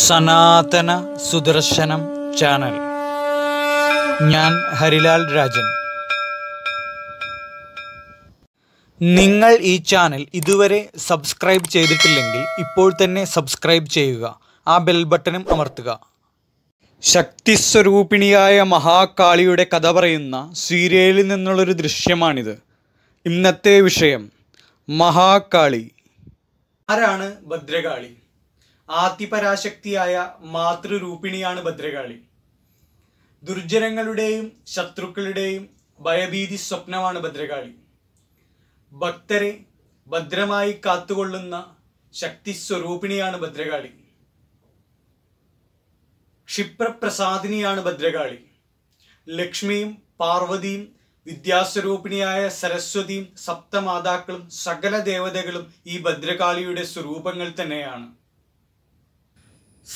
സനാതന സുദർശനം ചാനൽ ഞാൻ ഹരിലാൽ രാജൻ നിങ്ങൾ ഈ ചാനൽ ഇതുവരെ സബ്സ്ക്രൈബ് ചെയ്തിട്ടില്ലെങ്കിൽ ഇപ്പോൾ തന്നെ സബ്സ്ക്രൈബ് ചെയ്യുക ആ ബെൽ ബട്ടണും അമർത്തുക ശക്തിസ്വരൂപിണിയായ മഹാകാളിയുടെ കഥ പറയുന്ന സീരിയലിൽ നിന്നുള്ളൊരു ദൃശ്യമാണിത് ഇന്നത്തെ വിഷയം മഹാകാളി ആരാണ് ഭദ്രകാളി ആദിപരാശക്തിയായ മാതൃരൂപിണിയാണ് ഭദ്രകാളി ദുർജനങ്ങളുടെയും ശത്രുക്കളുടെയും ഭയഭീതി സ്വപ്നമാണ് ഭദ്രകാളി ഭക്തരെ ഭദ്രമായി കാത്തുകൊള്ളുന്ന ശക്തി സ്വരൂപിണിയാണ് ഭദ്രകാളി ക്ഷിപ്രപ്രസാദിനിയാണ് ഭദ്രകാളി ലക്ഷ്മിയും പാർവതിയും വിദ്യാസ്വരൂപിണിയായ സരസ്വതിയും സപ്തമാതാക്കളും സകല ദേവതകളും ഈ ഭദ്രകാളിയുടെ സ്വരൂപങ്ങൾ തന്നെയാണ്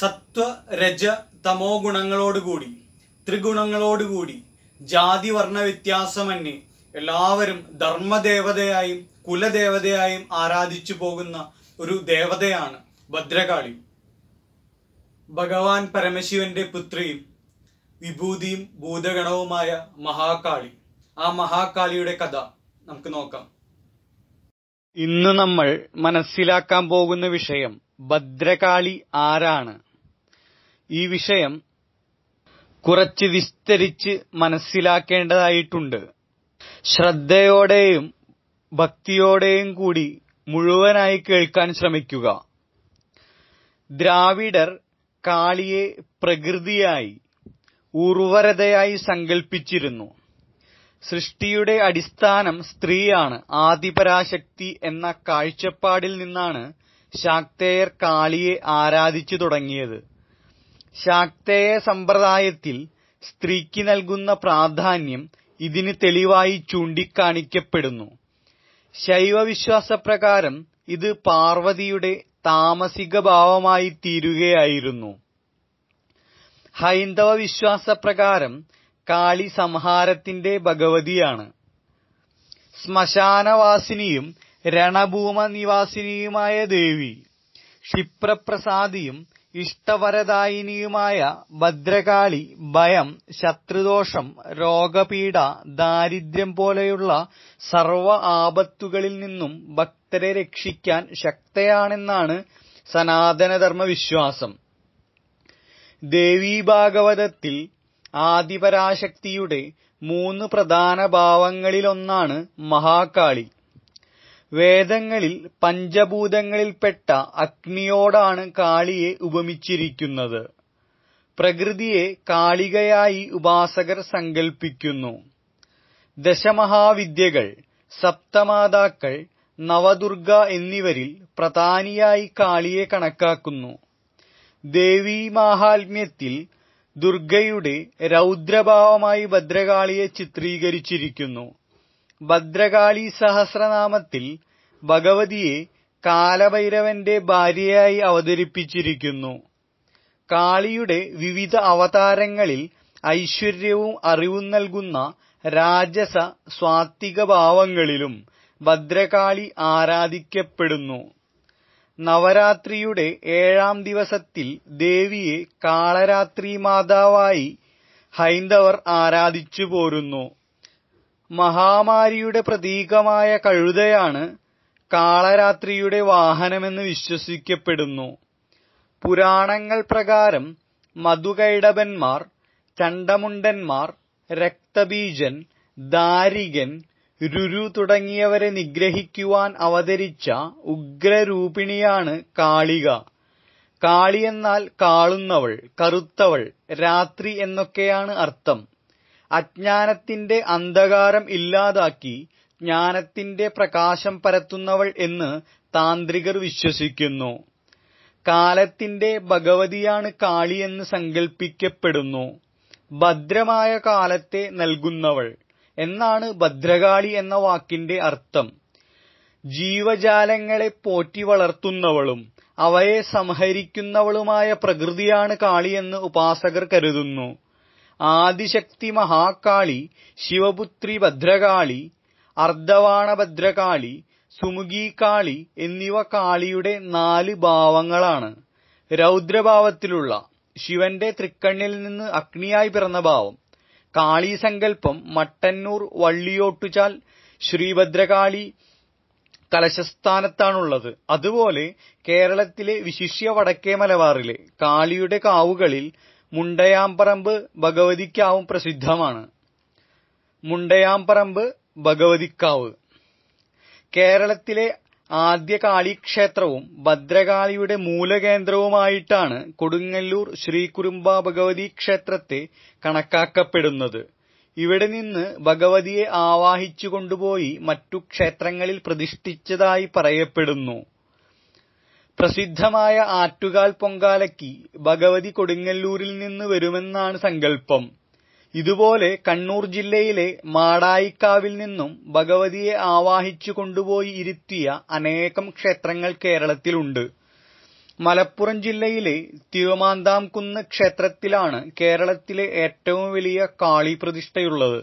സത്വ രജ തമോ ഗുണങ്ങളോടുകൂടി ത്രിഗുണങ്ങളോടുകൂടി ജാതി വർണ്ണ വ്യത്യാസമന്യേ എല്ലാവരും ധർമ്മദേവതയായും കുലദേവതയായും ആരാധിച്ചു പോകുന്ന ഒരു ദേവതയാണ് ഭദ്രകാളി ഭഗവാൻ പരമശിവന്റെ പുത്രിയും വിഭൂതിയും ഭൂതഗണവുമായ മഹാകാളി ആ മഹാകാളിയുടെ കഥ നമുക്ക് നോക്കാം ഇന്ന് നമ്മൾ മനസ്സിലാക്കാൻ പോകുന്ന വിഷയം ഭദ്രകാളി ആരാണ് ഈ വിഷയം കുറച്ച് വിസ്തരിച്ച് മനസ്സിലാക്കേണ്ടതായിട്ടുണ്ട് ശ്രദ്ധയോടെയും ഭക്തിയോടെയും കൂടി മുഴുവനായി കേൾക്കാൻ ശ്രമിക്കുക ദ്രാവിഡർ കാളിയെ പ്രകൃതിയായി ഉർവരതയായി സങ്കൽപ്പിച്ചിരുന്നു സൃഷ്ടിയുടെ അടിസ്ഥാനം സ്ത്രീയാണ് ആദിപരാശക്തി എന്ന കാഴ്ചപ്പാടിൽ നിന്നാണ് ശാക്തേയർ കാളിയെ ആരാധിച്ചു തുടങ്ങിയത്. ശാക്തേയ സമ്പ്രദായത്തിൽ സ്ത്രീക്ക് നൽകുന്ന പ്രാധാന്യം ഇതിന് തെളിവായി ചൂണ്ടിക്കാണിക്കപ്പെടുന്നു. ശൈവവിശ്വാസപ്രകാരം ഇത് പാർവതിയുടെ താമസിക ഭാവമായി തീരുകയായിരുന്നു ഹൈന്ദവ വിശ്വാസപ്രകാരം കാളി സംഹാരത്തിന്റെ ഭഗവതിയാണ്. ശ്മശാനവാസിനിയും രണഭൂമ നിവാസിനിയുമായ ദേവി ക്ഷിപ്രപ്രസാദിയും ഇഷ്ടവരദായിനിയുമായ ഭദ്രകാളി ഭയം ശത്രുദോഷം രോഗപീഡ ദാരിദ്ര്യം പോലെയുള്ള സർവ ആപത്തുകളിൽ നിന്നും ഭക്തരെ രക്ഷിക്കാൻ ശക്തയാണെന്നാണ് സനാതനധർമ്മ വിശ്വാസം ദേവീഭാഗവതത്തിൽ ഭാഗവതത്തിൽ ആദിപരാശക്തിയുടെ മൂന്ന് പ്രധാന ഭാവങ്ങളിലൊന്നാണ് മഹാകാളി വേദങ്ങളിൽ പഞ്ചഭൂതങ്ങളിൽപ്പെട്ട അഗ്നിയോടാണ് കാളിയെ ഉപമിച്ചിരിക്കുന്നത് പ്രകൃതിയെ കാളികയായി ഉപാസകർ സങ്കൽപ്പിക്കുന്നു ദശമഹാവിദ്യകൾ സപ്തമാതാക്കൾ നവദുർഗ എന്നിവരിൽ പ്രധാനിയായി കാളിയെ കണക്കാക്കുന്നു മാഹാത്മ്യത്തിൽ ദുർഗയുടെ രൗദ്രഭാവമായി ഭദ്രകാളിയെ ചിത്രീകരിച്ചിരിക്കുന്നു ഭദ്രകാളി സഹസ്രനാമത്തിൽ ഭഗവതിയെ കാലഭൈരവന്റെ ഭാര്യയായി അവതരിപ്പിച്ചിരിക്കുന്നു കാളിയുടെ വിവിധ അവതാരങ്ങളിൽ ഐശ്വര്യവും അറിവും നൽകുന്ന രാജസ സ്വാത്വിക ഭാവങ്ങളിലും ഭദ്രകാളി ആരാധിക്കപ്പെടുന്നു നവരാത്രിയുടെ ഏഴാം ദിവസത്തിൽ ദേവിയെ കാളരാത്രി മാതാവായി ഹൈന്ദവർ ആരാധിച്ചു പോരുന്നു മഹാമാരിയുടെ പ്രതീകമായ കഴുതയാണ് കാളരാത്രിയുടെ വാഹനമെന്ന് വിശ്വസിക്കപ്പെടുന്നു. പുരാണങ്ങൾ പ്രകാരം മധുകൈടഭന്മാർ, ചണ്ടമുണ്ടന്മാർ രക്തബീജൻ, ദാരികൻ, രുരു തുടങ്ങിയവരെ നിഗ്രഹിക്കുവാൻ അവതരിച്ച ഉഗ്രരൂപിണിയാണ് കാളിക. കാളി എന്നാൽ കാളുന്നവൾ, കറുത്തവൾ, രാത്രി എന്നൊക്കെയാണ് അർത്ഥം. അജ്ഞാനത്തിന്റെ അന്ധകാരം ഇല്ലാതാക്കി ജ്ഞാനത്തിന്റെ പ്രകാശം പരത്തുന്നവൾ എന്ന് താന്ത്രികർ വിശ്വസിക്കുന്നു കാലത്തിന്റെ ഭഗവതിയാണ് കാളിയെന്ന് സങ്കൽപ്പിക്കപ്പെടുന്നു ഭദ്രമായ കാലത്തെ നൽകുന്നവൾ എന്നാണ് ഭദ്രകാളി എന്ന വാക്കിന്റെ അർത്ഥം ജീവജാലങ്ങളെ പോറ്റി വളർത്തുന്നവളും അവയെ സംഹരിക്കുന്നവളുമായ പ്രകൃതിയാണ് കാളിയെന്ന് ഉപാസകർ കരുതുന്നു ആദിശക്തി മഹാകാളി ശിവപുത്രി ഭദ്രകാളി അർദ്ധവാണഭദ്രകാളി സുമുഖീകാളി എന്നിവ കാളിയുടെ നാല് ഭാവങ്ങളാണ്. രൗദ്രഭാവത്തിലുള്ള ശിവന്റെ തൃക്കണ്ണിൽ നിന്ന് അഗ്നിയായി പിറന്ന ഭാവം. കാളീസങ്കല്പം മട്ടന്നൂർ വള്ളിയോട്ടുചാൽ ശ്രീഭദ്രകാളി കലശസ്ഥാനത്താണുള്ളത്. അതുപോലെ കേരളത്തിലെ വിശിഷ്യ വടക്കേ മലബാറിലെ കാളിയുടെ കാവുകളിൽ മുണ്ടയാംപറമ്പ് ഭഗവതിക്കാവും പ്രസിദ്ധമാണ്. മുണ്ടയാംപറമ്പ് ഭഗവതിക്കാവ് കേരളത്തിലെ ആദ്യ കാളിക്ഷേത്രവും ഭദ്രകാളിയുടെ മൂലകേന്ദ്രവുമായിട്ടാണ് കൊടുങ്ങല്ലൂർ ശ്രീ കുരുമ്പ ഭഗവതി ക്ഷേത്രത്തെ കണക്കാക്കപ്പെടുന്നത് ഇവിടെ നിന്ന് ഭഗവതിയെ ആവാഹിച്ചു കൊണ്ടുപോയി മറ്റു ക്ഷേത്രങ്ങളിൽ പ്രതിഷ്ഠിച്ചതായി പറയപ്പെടുന്നു പ്രസിദ്ധമായ ആറ്റുകാൽ പൊങ്കാലയ്ക്ക് ഭഗവതി കൊടുങ്ങല്ലൂരിൽ നിന്ന് വരുമെന്നാണ് സങ്കല്പം ഇതുപോലെ കണ്ണൂർ ജില്ലയിലെ മാടായിക്കാവിൽ നിന്നും ഭഗവതിയെ ആവാഹിച്ചു കൊണ്ടുപോയി ഇരുത്തിയ അനേകം ക്ഷേത്രങ്ങൾ കേരളത്തിലുണ്ട് മലപ്പുറം ജില്ലയിലെ തിരുവമാന്താംകുന്ന് ക്ഷേത്രത്തിലാണ് കേരളത്തിലെ ഏറ്റവും വലിയ കാളി പ്രതിഷ്ഠയുള്ളത്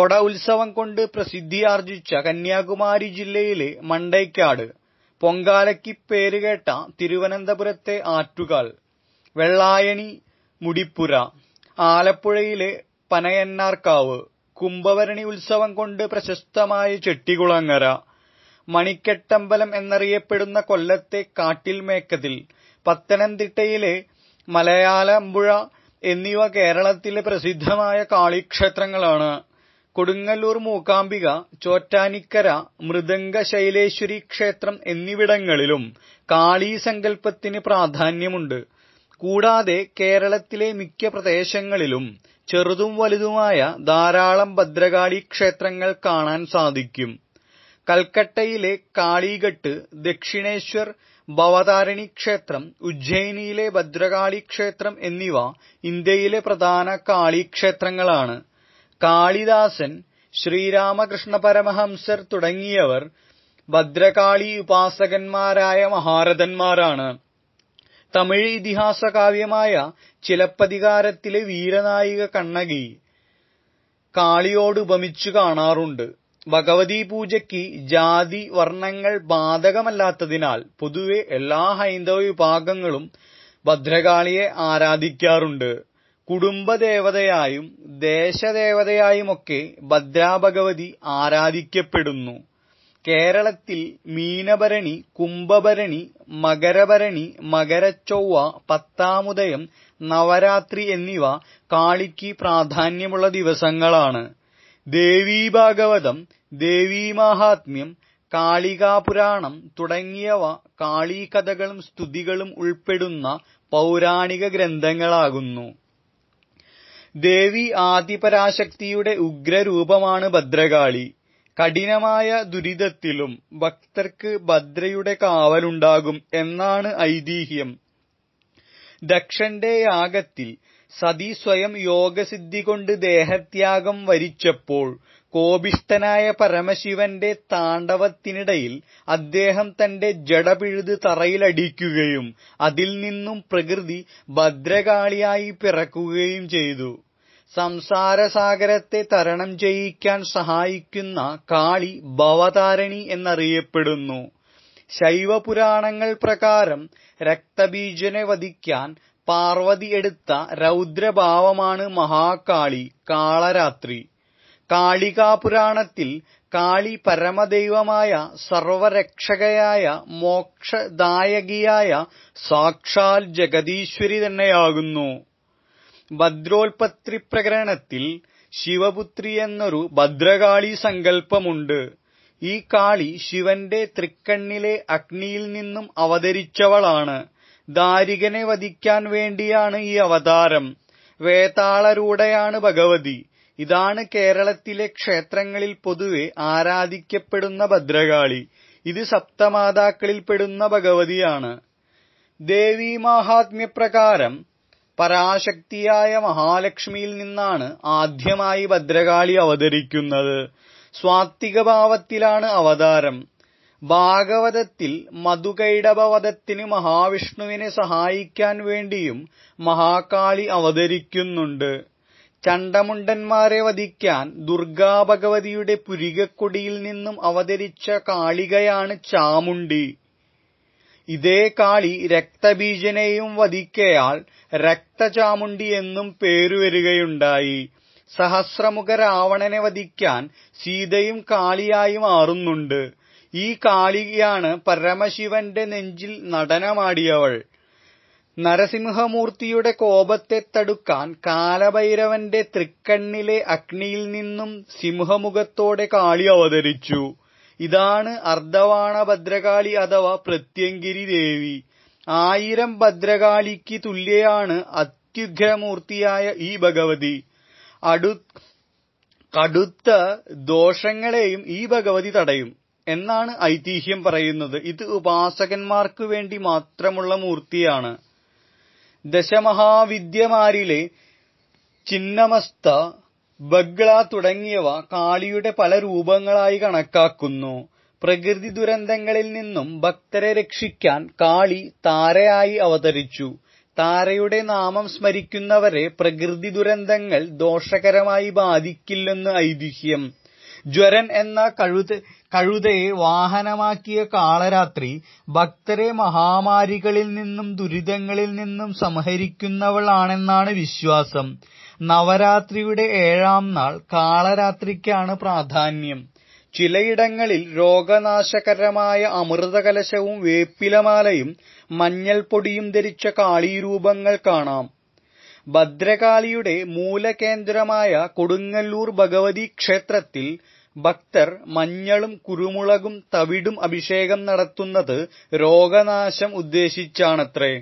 കൊട ഉത്സവം കൊണ്ട് പ്രസിദ്ധിയാർജിച്ച കന്യാകുമാരി ജില്ലയിലെ മണ്ടയ്ക്കാട് പൊങ്കാലയ്ക്ക് പേരുകേട്ട തിരുവനന്തപുരത്തെ ആറ്റുകാൽ വെള്ളായണി മുടിപ്പുര ആലപ്പുഴയിലെ പനയന്നാർക്കാവ് കുംഭഭരണി ഉത്സവം കൊണ്ട് പ്രശസ്തമായ ചെട്ടികുളങ്ങര മണിക്കെട്ടമ്പലം എന്നറിയപ്പെടുന്ന കൊല്ലത്തെ കാട്ടിൽമേക്കതിൽ പത്തനംതിട്ടയിലെ മലയാലമ്പുഴ എന്നിവ കേരളത്തിലെ പ്രസിദ്ധമായ കാളിക്ഷേത്രങ്ങളാണ് കൊടുങ്ങല്ലൂർ മൂകാംബിക ചോറ്റാനിക്കര മൃദംഗ ശൈലേശ്വരി ക്ഷേത്രം എന്നിവിടങ്ങളിലും കാളീസങ്കല്പത്തിന് പ്രാധാന്യമുണ്ട് കൂടാതെ കേരളത്തിലെ മിക്ക പ്രദേശങ്ങളിലും ചെറുതും വലുതുമായ ധാരാളം ഭദ്രകാളി ക്ഷേത്രങ്ങൾ കാണാൻ സാധിക്കും കൽക്കട്ടയിലെ കാളീഘട്ട് ദക്ഷിണേശ്വർ ഭവതാരിണി ക്ഷേത്രം ഉജ്ജയിനിയിലെ ഭദ്രകാളി ക്ഷേത്രം എന്നിവ ഇന്ത്യയിലെ പ്രധാന കാളീക്ഷേത്രങ്ങളാണ് കാളിദാസൻ ശ്രീരാമകൃഷ്ണ പരമഹംസർ തുടങ്ങിയവർ ഭദ്രകാളി ഉപാസകന്മാരായ മഹാരഥന്മാരാണ് തമിഴ് ഇതിഹാസ കാവ്യമായ ചിലപ്പതികാരത്തിലെ വീരനായിക കണ്ണകി കാളിയോട് ഉപമിച്ചു കാണാറുണ്ട് ഭഗവതി പൂജയ്ക്ക് ജാതി വർണ്ണങ്ങൾ ബാധകമല്ലാത്തതിനാൽ പൊതുവെ എല്ലാ ഹൈന്ദവ വിഭാഗങ്ങളും ഭദ്രകാളിയെ ആരാധിക്കാറുണ്ട് കുടുംബദേവതയായും ദേശദേവതയായുമൊക്കെ ഭദ്രാഭഗവതി ആരാധിക്കപ്പെടുന്നു കേരളത്തിൽ മീനഭരണി കുംഭഭരണി മകരഭരണി മകരച്ചൊവ്വ പത്താമുദയം നവരാത്രി എന്നിവ കാളിക്ക് പ്രാധാന്യമുള്ള ദിവസങ്ങളാണ് ദേവീഭാഗവതം ദേവീമാഹാത്മ്യം കാളികാപുരാണം തുടങ്ങിയവ കാളീകഥകളും സ്തുതികളും ഉൾപ്പെടുന്ന പൌരാണിക ഗ്രന്ഥങ്ങളാകുന്നു ദേവി ആദിപരാശക്തിയുടെ ഉഗ്രരൂപമാണ് ഭദ്രകാളി കഠിനമായ ദുരിതത്തിലും ഭക്തർക്ക് ഭദ്രയുടെ കാവലുണ്ടാകും എന്നാണ് ഐതിഹ്യം ദക്ഷന്റെ യാഗത്തിൽ സതി സ്വയം യോഗസിദ്ധി കൊണ്ട് ദേഹത്യാഗം വരിച്ചപ്പോൾ കോപിഷ്ഠനായ പരമശിവന്റെ താണ്ഡവത്തിനിടയിൽ അദ്ദേഹം തന്റെ ജഡപിഴുത് തറയിലടിക്കുകയും അതിൽ നിന്നും പ്രകൃതി ഭദ്രകാളിയായി പിറക്കുകയും ചെയ്തു സംസാരസാഗരത്തെ തരണം ചെയ്യിക്കാൻ സഹായിക്കുന്ന കാളി ഭവതാരണി എന്നറിയപ്പെടുന്നു ശൈവപുരാണങ്ങൾ പ്രകാരം രക്തബീജനെ വധിക്കാൻ പാർവതി എടുത്ത രൗദ്രഭാവമാണ് മഹാകാളി കാളരാത്രി കാളികാപുരാണത്തിൽ കാളി പരമദൈവമായ സർവരക്ഷകയായ മോക്ഷദായകിയായ സാക്ഷാൽ ജഗദീശ്വരി തന്നെയാകുന്നു പ്രകരണത്തിൽ ശിവപുത്രി എന്നൊരു ഭദ്രകാളി സങ്കല്പമുണ്ട് ഈ കാളി ശിവന്റെ തൃക്കണ്ണിലെ അഗ്നിയിൽ നിന്നും അവതരിച്ചവളാണ് ദാരികനെ വധിക്കാൻ വേണ്ടിയാണ് ഈ അവതാരം വേതാളരൂടെയാണ് ഭഗവതി ഇതാണ് കേരളത്തിലെ ക്ഷേത്രങ്ങളിൽ പൊതുവെ ആരാധിക്കപ്പെടുന്ന ഭദ്രകാളി ഇത് സപ്തമാതാക്കളിൽപ്പെടുന്ന ഭഗവതിയാണ് ദേവീ മഹാത്മ്യപ്രകാരം പരാശക്തിയായ മഹാലക്ഷ്മിയിൽ നിന്നാണ് ആദ്യമായി ഭദ്രകാളി അവതരിക്കുന്നത് സ്വാത്വികഭാവത്തിലാണ് അവതാരം ഭാഗവതത്തിൽ മധുകൈടവധത്തിന് മഹാവിഷ്ണുവിനെ സഹായിക്കാൻ വേണ്ടിയും മഹാകാളി അവതരിക്കുന്നുണ്ട് ചണ്ടമുണ്ടന്മാരെ വധിക്കാൻ ദുർഗാഭഗവതിയുടെ പുരികക്കൊടിയിൽ നിന്നും അവതരിച്ച കാളികയാണ് ചാമുണ്ഡി ഇതേ കാളി രക്തബീജനെയും വധിക്കയാൽ രക്തചാമുണ്ടി എന്നും പേരുവരുകയുണ്ടായി സഹസ്രമുഖ രാവണനെ വധിക്കാൻ സീതയും കാളിയായി മാറുന്നുണ്ട് ഈ കാളിയാണ് പരമശിവന്റെ നെഞ്ചിൽ നടനമാടിയവൾ നരസിംഹമൂർത്തിയുടെ കോപത്തെ തടുക്കാൻ കാലഭൈരവന്റെ തൃക്കണ്ണിലെ അഗ്നിയിൽ നിന്നും സിംഹമുഖത്തോടെ കാളി അവതരിച്ചു ഇതാണ് അർദ്ധവാണ ഭദ്രകാളി അഥവാ പ്രത്യങ്കിരി ദേവി ആയിരം ഭദ്രകാളിക്ക് തുല്യയാണ് അത്യുഗ്രമൂർത്തിയായ ഈ ഭഗവതി അടു കടുത്ത ദോഷങ്ങളെയും ഈ ഭഗവതി തടയും എന്നാണ് ഐതിഹ്യം പറയുന്നത് ഇത് ഉപാസകന്മാർക്ക് വേണ്ടി മാത്രമുള്ള മൂർത്തിയാണ് ദശമഹാവിദ്യമാരിലെ ചിന്നമസ്ത ബഗ്ള തുടങ്ങിയവ കാളിയുടെ പല രൂപങ്ങളായി കണക്കാക്കുന്നു. പ്രകൃതിദുരന്തങ്ങളിൽ നിന്നും ഭക്തരെ രക്ഷിക്കാൻ കാളി താരയായി അവതരിച്ചു. താരയുടെ നാമം സ്മരിക്കുന്നവരെ പ്രകൃതിദുരന്തങ്ങൾ ദോഷകരമായി ബാധിക്കില്ലെന്ന് ഐതിഹ്യം. ജ്വരൻ എന്ന കഴുതയെ വാഹനമാക്കിയ കാളരാത്രി ഭക്തരെ മഹാമാരികളിൽ നിന്നും ദുരിതങ്ങളിൽ നിന്നും സംഹരിക്കുന്നവളാണെന്നാണ് വിശ്വാസം നവരാത്രിയുടെ ഏഴാം നാൾ കാളരാത്രിക്കാണ് പ്രാധാന്യം ചിലയിടങ്ങളിൽ രോഗനാശകരമായ അമൃതകലശവും വേപ്പിലമാലയും മഞ്ഞൾപ്പൊടിയും ധരിച്ച കാളീരൂപങ്ങൾ കാണാം ഭദ്രകാളിയുടെ മൂലകേന്ദ്രമായ കൊടുങ്ങല്ലൂർ ഭഗവതി ക്ഷേത്രത്തിൽ ഭക്തർ മഞ്ഞളും കുരുമുളകും തവിടും അഭിഷേകം നടത്തുന്നത് രോഗനാശം ഉദ്ദേശിച്ചാണത്രേ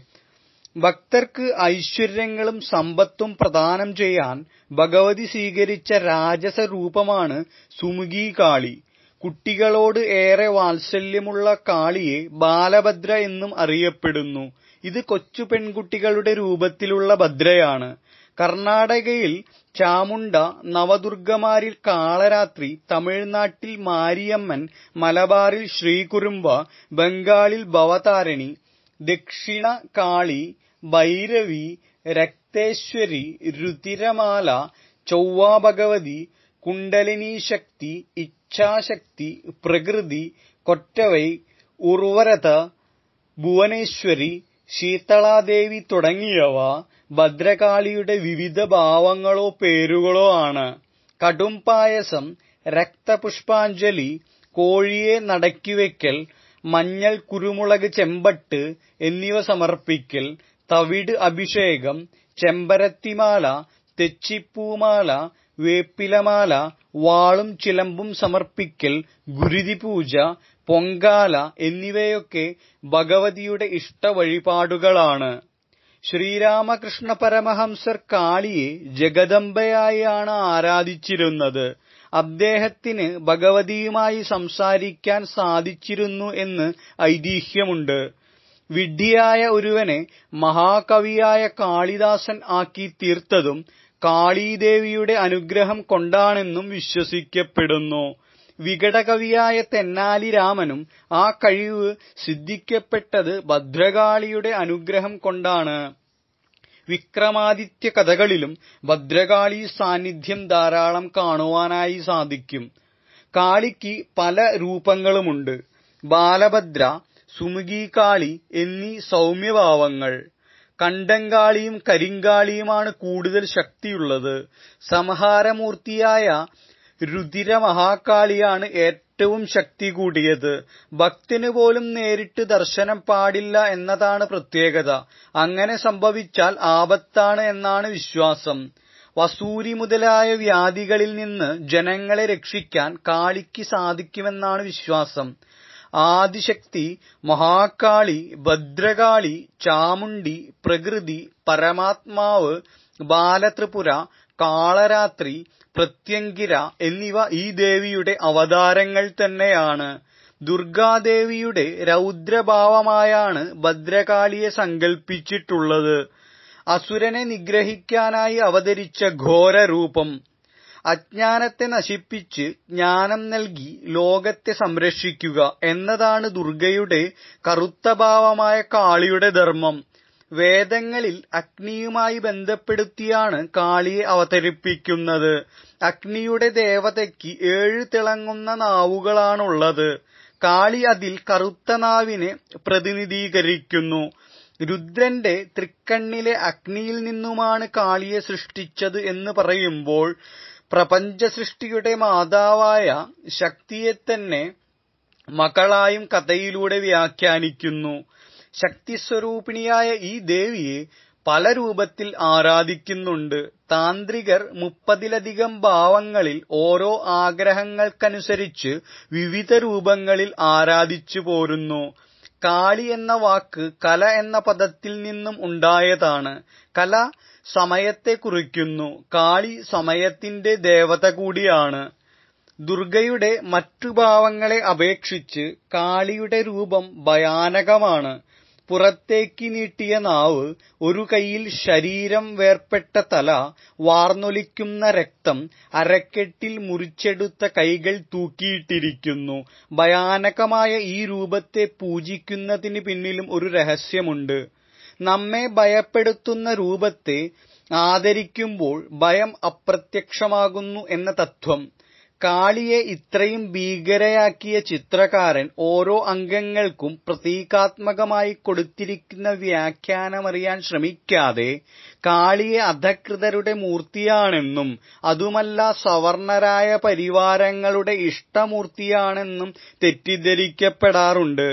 ഭക്തർക്ക് ഐശ്വര്യങ്ങളും സമ്പത്തും പ്രദാനം ചെയ്യാൻ ഭഗവതി സ്വീകരിച്ച രാജസ രൂപമാണ് സുമുഖി കാളി കുട്ടികളോട് ഏറെ വാത്സല്യമുള്ള കാളിയെ ബാലഭദ്ര എന്നും അറിയപ്പെടുന്നു ഇത് കൊച്ചു പെൺകുട്ടികളുടെ രൂപത്തിലുള്ള ഭദ്രയാണ് കർണാടകയിൽ ചാമുണ്ട നവദുർഗമാരിൽ കാളരാത്രി തമിഴ്നാട്ടിൽ മാരിയമ്മൻ മലബാറിൽ ശ്രീകുറുമ്പ ബംഗാളിൽ ഭവതാരണി ദക്ഷിണ കാളി ഭൈരവി രക്തേശ്വരി രുതിരമാല ചൊവ്വാ ഭഗവതി കുണ്ടലിനി ശക്തി ഇച്ഛാശക്തി പ്രകൃതി കൊറ്റവൈ ഉർവരത ഭുവനേശ്വരി ശീതളാദേവി തുടങ്ങിയവ ഭദ്രകാളിയുടെ വിവിധ ഭാവങ്ങളോ പേരുകളോ ആണ് കടും പായസം രക്തപുഷ്പാഞ്ജലി കോഴിയെ നടയ്ക്കുവെയ്ക്കൽ മഞ്ഞൾ കുരുമുളക് ചെമ്പട്ട് എന്നിവ സമർപ്പിക്കൽ തവിട് അഭിഷേകം ചെമ്പരത്തിമാല തെച്ചിപ്പൂമാല വേപ്പിലമാല വാളും ചിലമ്പും സമർപ്പിക്കൽ ഗുരുതിപൂജ പൊങ്കാല എന്നിവയൊക്കെ ഭഗവതിയുടെ ഇഷ്ടവഴിപാടുകളാണ് ശ്രീരാമകൃഷ്ണ പരമഹംസർ കാളിയെ ജഗദംബയായാണ് ആരാധിച്ചിരുന്നത് അദ്ദേഹത്തിന് ഭഗവതിയുമായി സംസാരിക്കാൻ സാധിച്ചിരുന്നു എന്ന് ഐതിഹ്യമുണ്ട് വിഡ്ഢിയായ ഒരുവനെ മഹാകവിയായ കാളിദാസൻ ആക്കി തീർത്തതും കാളീദേവിയുടെ അനുഗ്രഹം കൊണ്ടാണെന്നും വിശ്വസിക്കപ്പെടുന്നു വികടകവിയായ തെന്നാലി രാമനും ആ കഴിവ് സിദ്ധിക്കപ്പെട്ടത് ഭദ്രകാളിയുടെ അനുഗ്രഹം കൊണ്ടാണ് വിക്രമാദിത്യ കഥകളിലും ഭദ്രകാളി സാന്നിധ്യം ധാരാളം കാണുവാനായി സാധിക്കും കാളിക്ക് പല രൂപങ്ങളുമുണ്ട് ബാലഭദ്ര സുമുഖീകാളി കാളി എന്നീ സൗമ്യഭാവങ്ങൾ കണ്ടങ്കാളിയും കരിങ്കാളിയുമാണ് കൂടുതൽ ശക്തിയുള്ളത് സംഹാരമൂർത്തിയായ മഹാകാളിയാണ് ഏറ്റവും ശക്തി കൂടിയത് ഭക്തന് പോലും നേരിട്ട് ദർശനം പാടില്ല എന്നതാണ് പ്രത്യേകത അങ്ങനെ സംഭവിച്ചാൽ ആപത്താണ് എന്നാണ് വിശ്വാസം വസൂരി മുതലായ വ്യാധികളിൽ നിന്ന് ജനങ്ങളെ രക്ഷിക്കാൻ കാളിക്ക് സാധിക്കുമെന്നാണ് വിശ്വാസം ആദിശക്തി മഹാകാളി ഭദ്രകാളി ചാമുണ്ഡി പ്രകൃതി പരമാത്മാവ് ബാലത്രിപുര കാളരാത്രി പ്രത്യങ്കിര എന്നിവ ഈ ദേവിയുടെ അവതാരങ്ങൾ തന്നെയാണ് ദുർഗാദേവിയുടെ രൗദ്രഭാവമായാണ് ഭദ്രകാളിയെ സങ്കൽപ്പിച്ചിട്ടുള്ളത് അസുരനെ നിഗ്രഹിക്കാനായി അവതരിച്ച ഘോരരൂപം അജ്ഞാനത്തെ നശിപ്പിച്ച് ജ്ഞാനം നൽകി ലോകത്തെ സംരക്ഷിക്കുക എന്നതാണ് ദുർഗയുടെ കറുത്തഭാവമായ കാളിയുടെ ധർമ്മം വേദങ്ങളിൽ അഗ്നിയുമായി ബന്ധപ്പെടുത്തിയാണ് കാളിയെ അവതരിപ്പിക്കുന്നത് അഗ്നിയുടെ ദേവതയ്ക്ക് ഏഴ് തിളങ്ങുന്ന നാവുകളാണുള്ളത് കാളി അതിൽ കറുത്ത നാവിനെ പ്രതിനിധീകരിക്കുന്നു രുദ്രന്റെ തൃക്കണ്ണിലെ അഗ്നിയിൽ നിന്നുമാണ് കാളിയെ സൃഷ്ടിച്ചത് എന്ന് പറയുമ്പോൾ പ്രപഞ്ചസൃഷ്ടിയുടെ മാതാവായ ശക്തിയെ തന്നെ മകളായും കഥയിലൂടെ വ്യാഖ്യാനിക്കുന്നു ശക്തിസ്വരൂപിണിയായ ഈ ദേവിയെ പല രൂപത്തിൽ ആരാധിക്കുന്നുണ്ട് താന്ത്രികർ മുപ്പതിലധികം ഭാവങ്ങളിൽ ഓരോ ആഗ്രഹങ്ങൾക്കനുസരിച്ച് വിവിധ രൂപങ്ങളിൽ ആരാധിച്ചു പോരുന്നു കാളി എന്ന വാക്ക് കല എന്ന പദത്തിൽ നിന്നും ഉണ്ടായതാണ് കല സമയത്തെ കുറിക്കുന്നു കാളി സമയത്തിന്റെ ദേവത കൂടിയാണ് ദുർഗയുടെ മറ്റു ഭാവങ്ങളെ അപേക്ഷിച്ച് കാളിയുടെ രൂപം ഭയാനകമാണ് പുറത്തേക്ക് നീട്ടിയ നാവ് ഒരു കൈയിൽ ശരീരം വേർപ്പെട്ട തല വാർന്നൊലിക്കുന്ന രക്തം അരക്കെട്ടിൽ മുറിച്ചെടുത്ത കൈകൾ തൂക്കിയിട്ടിരിക്കുന്നു ഭയാനകമായ ഈ രൂപത്തെ പൂജിക്കുന്നതിന് പിന്നിലും ഒരു രഹസ്യമുണ്ട് നമ്മെ ഭയപ്പെടുത്തുന്ന രൂപത്തെ ആദരിക്കുമ്പോൾ ഭയം അപ്രത്യക്ഷമാകുന്നു എന്ന തത്വം കാളിയെ ഇത്രയും ഭീകരയാക്കിയ ചിത്രകാരൻ ഓരോ അംഗങ്ങൾക്കും പ്രതീകാത്മകമായി കൊടുത്തിരിക്കുന്ന വ്യാഖ്യാനമറിയാൻ ശ്രമിക്കാതെ കാളിയെ അധകൃതരുടെ മൂർത്തിയാണെന്നും അതുമല്ല സവർണ്ണരായ പരിവാരങ്ങളുടെ ഇഷ്ടമൂർത്തിയാണെന്നും തെറ്റിദ്ധരിക്കപ്പെടാറുണ്ട്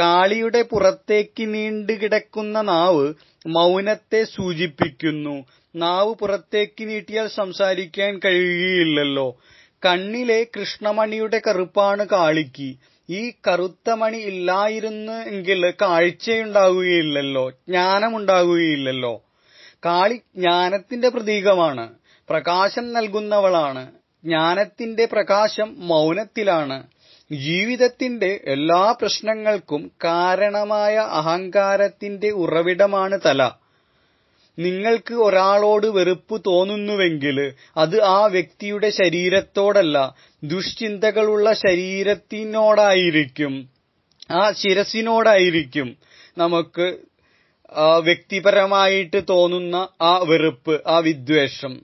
കാളിയുടെ പുറത്തേക്ക് നീണ്ടുകിടക്കുന്ന നാവ് മൗനത്തെ സൂചിപ്പിക്കുന്നു നാവ് പുറത്തേക്ക് നീട്ടിയാൽ സംസാരിക്കാൻ കഴിയുകയില്ലല്ലോ കണ്ണിലെ കൃഷ്ണമണിയുടെ കറുപ്പാണ് കാളിക്ക് ഈ കറുത്ത മണി ഇല്ലായിരുന്നു എങ്കിൽ കാഴ്ചയുണ്ടാകുകയില്ലല്ലോ ജ്ഞാനമുണ്ടാകുകയില്ലല്ലോ കാളി ജ്ഞാനത്തിന്റെ പ്രതീകമാണ് പ്രകാശം നൽകുന്നവളാണ് ജ്ഞാനത്തിന്റെ പ്രകാശം മൗനത്തിലാണ് ജീവിതത്തിന്റെ എല്ലാ പ്രശ്നങ്ങൾക്കും കാരണമായ അഹങ്കാരത്തിന്റെ ഉറവിടമാണ് തല നിങ്ങൾക്ക് ഒരാളോട് വെറുപ്പ് തോന്നുന്നുവെങ്കിൽ അത് ആ വ്യക്തിയുടെ ശരീരത്തോടല്ല ദുഷ്ചിന്തകളുള്ള ശരീരത്തിനോടായിരിക്കും ആ ശിരസിനോടായിരിക്കും നമുക്ക് വ്യക്തിപരമായിട്ട് തോന്നുന്ന ആ വെറുപ്പ് ആ വിദ്വേഷം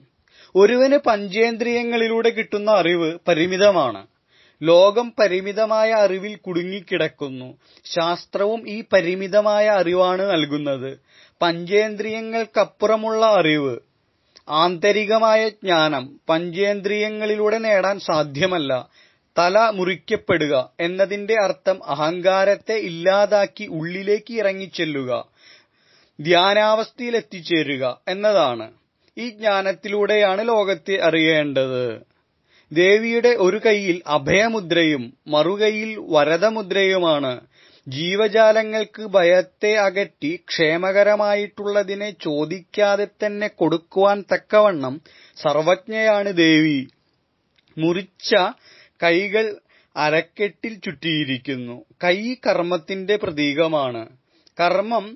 ഒരുവന് പഞ്ചേന്ദ്രിയങ്ങളിലൂടെ കിട്ടുന്ന അറിവ് പരിമിതമാണ് ലോകം പരിമിതമായ അറിവിൽ കുടുങ്ങിക്കിടക്കുന്നു ശാസ്ത്രവും ഈ പരിമിതമായ അറിവാണ് നൽകുന്നത് പഞ്ചേന്ദ്രിയങ്ങൾക്കപ്പുറമുള്ള അറിവ് ആന്തരികമായ ജ്ഞാനം പഞ്ചേന്ദ്രിയങ്ങളിലൂടെ നേടാൻ സാധ്യമല്ല തല മുറിക്കപ്പെടുക എന്നതിന്റെ അർത്ഥം അഹങ്കാരത്തെ ഇല്ലാതാക്കി ഉള്ളിലേക്ക് ഇറങ്ങിച്ചെല്ലുക ധ്യാനാവസ്ഥയിലെത്തിച്ചേരുക എന്നതാണ് ഈ ജ്ഞാനത്തിലൂടെയാണ് ലോകത്തെ അറിയേണ്ടത് ദേവിയുടെ ഒരു കൈയിൽ അഭയമുദ്രയും മറുകൈയിൽ വരദമുദ്രയുമാണ് ജീവജാലങ്ങൾക്ക് ഭയത്തെ അകറ്റി ക്ഷേമകരമായിട്ടുള്ളതിനെ ചോദിക്കാതെ തന്നെ കൊടുക്കുവാൻ തക്കവണ്ണം സർവജ്ഞയാണ് ദേവി മുറിച്ച കൈകൾ അരക്കെട്ടിൽ ചുറ്റിയിരിക്കുന്നു കൈ കർമ്മത്തിന്റെ പ്രതീകമാണ് കർമ്മം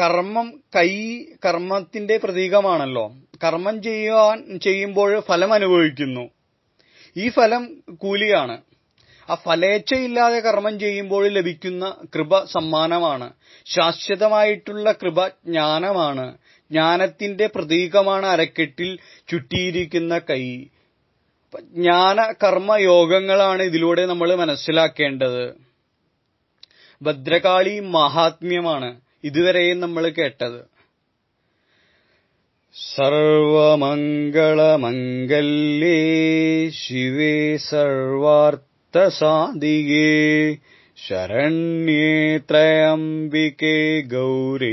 കർമ്മം കൈ കർമ്മത്തിന്റെ പ്രതീകമാണല്ലോ കർമ്മം ചെയ്യുവാൻ ചെയ്യുമ്പോൾ ഫലം അനുഭവിക്കുന്നു ഈ ഫലം കൂലിയാണ് ആ ഫലേച്ഛയില്ലാതെ കർമ്മം ചെയ്യുമ്പോൾ ലഭിക്കുന്ന കൃപ സമ്മാനമാണ് ശാശ്വതമായിട്ടുള്ള കൃപ ജ്ഞാനമാണ് ജ്ഞാനത്തിന്റെ പ്രതീകമാണ് അരക്കെട്ടിൽ ചുറ്റിയിരിക്കുന്ന കൈ ജ്ഞാന കർമ്മ യോഗങ്ങളാണ് ഇതിലൂടെ നമ്മൾ മനസ്സിലാക്കേണ്ടത് ഭദ്രകാളി മഹാത്മ്യമാണ് ഇതുവരെയും നമ്മൾ കേട്ടത് सर्वमङ्गलमङ्गल्ये शिवे सर्वार्थसादिये शरण्ये त्र्यम्बिके गौरी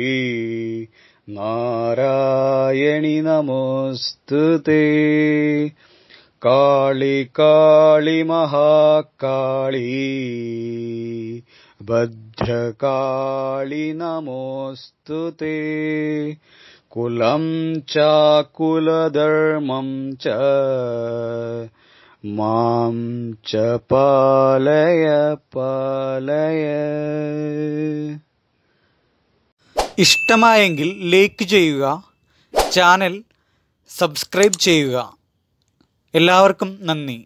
गौरे नारायणि नमोऽस्तु ते महाकाली, भद्रकाळि नमोऽस्तु ते കുലം ച കുലധർമ്മം ച മാം ച പാലയ പാലയ ഇഷ്ടമായെങ്കിൽ ലൈക്ക് ചെയ്യുക ചാനൽ സബ്സ്ക്രൈബ് ചെയ്യുക എല്ലാവർക്കും നന്ദി